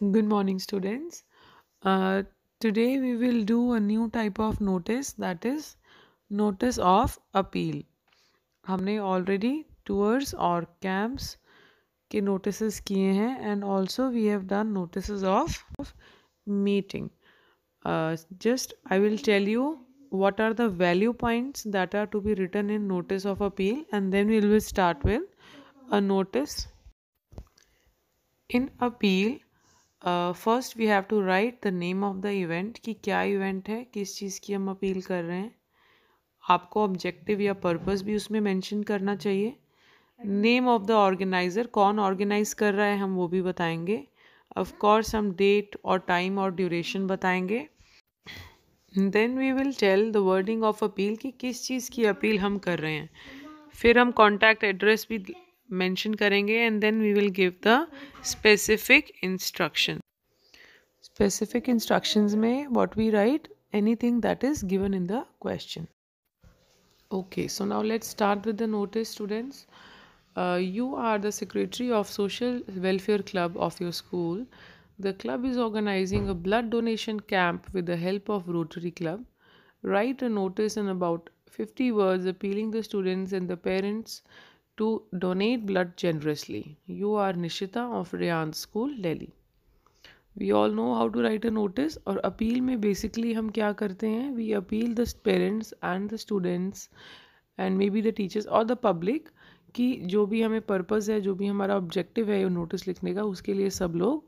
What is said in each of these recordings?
Good morning, students. Uh, today we will do a new type of notice that is notice of appeal. हमने already tours or camps के notices and also we have done notices of, of meeting. Uh, just I will tell you what are the value points that are to be written in notice of appeal and then we will start with a notice. In appeal, first we have to write the name of the event कि क्या event है किस चीज़ की हम appeal कर रहे हैं आपको ऑब्जेक्टिव या पर्पस भी उसमें मेंशन करना चाहिए नेम ऑफ द ऑर्गेनाइज़र कौन ऑर्गेनाइज कर रहा है हम वो भी बताएंगे ऑफ कोर्स हम डेट और टाइम और ड्यूरेशन बताएंगे then we will tell the wording of appeal कि किस चीज़ की अपील हम कर रहे हैं फिर हम कॉन्टैक्ट एड्रेस भी मैंशन करेंगे and then we will give the specific instruction specific instruction में what we write anything that is given in the question okay so now let start with the notice students you are the secretary of social welfare club of your school the club is organizing a blood donation camp with the help of Rotary Club write a notice in about fifty words appealing the students and the parents to donate blood generously. You are Nishita of Rayan School, Delhi. We all know how to write a notice और appeal में basically हम क्या करते हैं we appeal the parents and the students and may be the teachers और the public कि जो भी हमें पर्पस है जो भी हमारा ऑब्जेक्टिव है नोटिस लिखने का उसके लिए सब लोग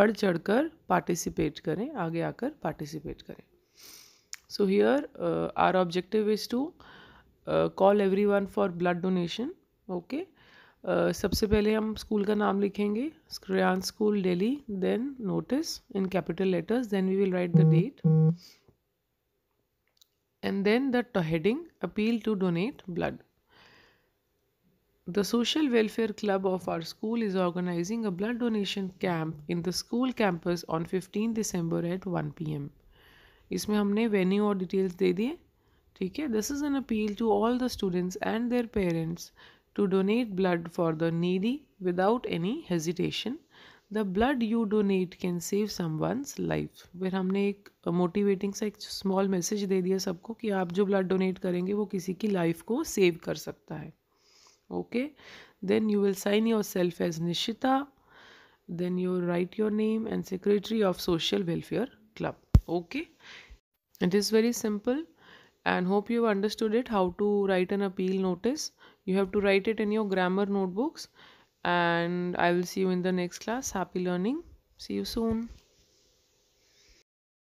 बढ़ चढ़ कर पार्टिसिपेट करें आगे आकर पार्टिसिपेट करें so here our objective is to call every one for blood donation okay uh, सबसे पहले हम स्कूल का नाम लिखेंगे स्क्रियान school Delhi then notice in capital letters then we will write the date and then the heading appeal to donate blood the social welfare club of our school is organizing a blood donation camp in the school campus on fifteen December at one P M इसमें हमने venue और details दे दिए ठीक है this is an appeal to all the students and their parents to donate blood for the needy without any hesitation the blood you donate can save some life life फिर हमने एक motivating सा एक small message दे दिया सबको कि आप जो ब्लड डोनेट करेंगे वो किसी की लाइफ को सेव कर सकता है okay then you will sign yourself as Nishchita then you write your name and secretary of social welfare club okay it is very simple and hope you understood it how to write an appeal notice you have to write it in your grammar notebooks and i will see you in the next class happy learning see you soon